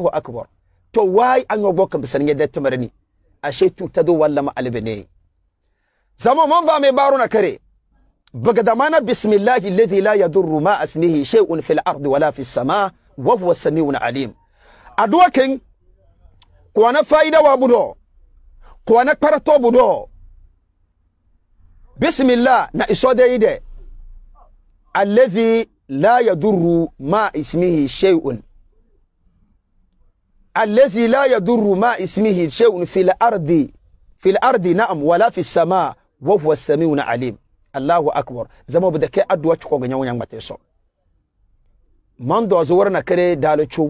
الله أكبر to wai an yogo kan bisan yadda تدو ashe tuta do wallama albene zama man ba بقدمانا بسم الله الذي لا يضر ما اسمه شيء في الارض ولا في السماء وهو السميع العليم ادوكن كوانا فايدة وابدو كوانا كبرتو بدو بسم الله نا اسودة يدي الذي لا يضر ما اسمه شيء الذي لا يضر ما اسمه شيء في الأرض في الأرض نعم ولا في السماء وهو السميع العليم الله أكبر زما بدك أدوا تكون غنيا ونيا متيسو من دو زورنا كري دالو تشو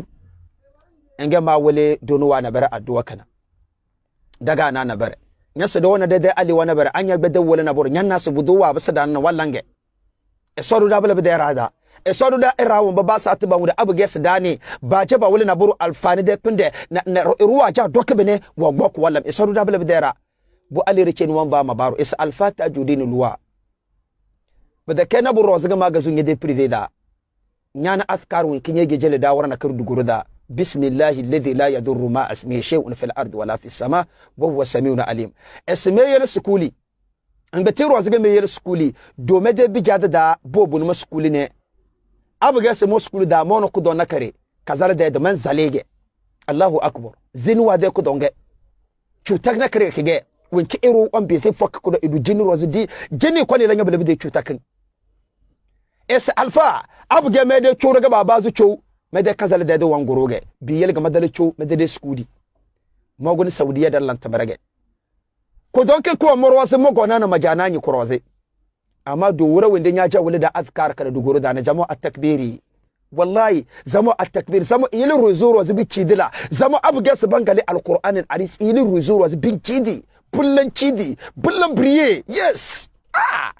إنجا ما ولي دونوا نبرة أدوا كنا daga na na bare nya se do na de de ali wana bare anya gbede wole na bor nya na se budu wa basa dan e esodu da irawon baba sa te bamu da abu gesa dani ba je ba wuli na buru alfani de kunde na ruwa ja doke bene wo gboku wallam e esodu da bele bidera bu ali ricen won ba ma baro is alfata judin luwa ba da kena bu roza rozga magazun de privé da nyana askar won kinye jele da wara na kar duguru da بسم الله الذي لا يضر ما اسمه شيء في الارض ولا في السماء وهو السميع العليم اسمه سكولي ان بتيرو ازغه ميرسكولي دومه ده بجاده دا بوبو نمسكولي نه abuga se moskulu da mono ku don nakare kazar da da man zalege Allahu akbar zinwa da ku donge cutar nakare kige wanki iru on be sai fuck ku da idu jini rozu di jini kwani lanya bele bide cuta kan es alfa abuga me da curo ga baba zu curo me da kazal da da wanguroge biyel ga madal curo me da skudi mogun saudiya da lantabarage ku don ke ko morwase mogona na majanani kuroze amma do wanda ya ja jawle da azkar kada du goro da na jamo a takbiri wallahi zama a takbir zama ilin ruzuru bin cidila zama abu gasu bangali alqur'anin aris ilin ruzuru bin cidi bullan cidi bullan briye yes ah!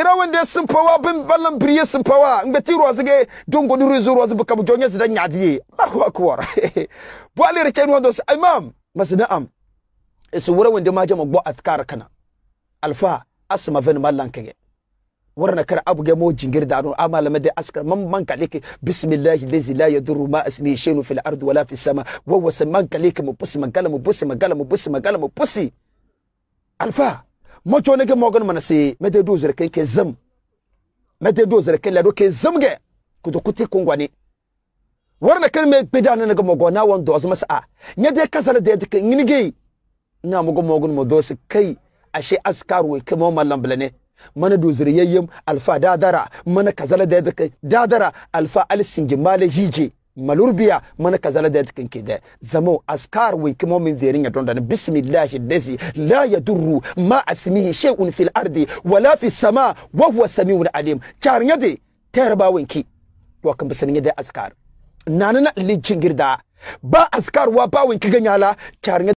ira wanda sun fawa bin bullan briye sun fawa in beti ruwa zige don gudu ruzuru wasu bukabu jonye su dan yadiye allahu akbar bo ali richen wanda su imam masna'am isu wura wanda ma jamo gbo azkar kana alfa asma fen mallan kege ورنا كر ابو جمو جنجر دانو اما لما دي اسكر من منك عليك بسم الله الذي لا يضر ما اسمه شيء في الارض ولا في السماء وهو سمانك عليك مبس مقال مبس مقال مبس مقال مبس الفا ما جونك موغن منسي مدي دوزر كين كي زم مدي دوزر كين لادو كي زمغه كدو كوتي كونغواني ورنا كن مي بيدان نغ موغنا وان دوز مسا نيدي كسل ديدك نينغي نامو موغن مدوس كي ashe askar wai kuma mallam bilane mana do yayyem alfa dadara mana kazala da yadda dadara alfa alsingi male jije malurbiya mana kazala da yadda kanke da zamo askar wai kuma min zerin ya donda bismillah dazi la yadurru ma asmihi shay'un fil ardi wala fis sama wa huwa samiul alim charnya de terba winki wa kan bisani da askar nanana lijin girda ba askar wa ba winki ganyala charnya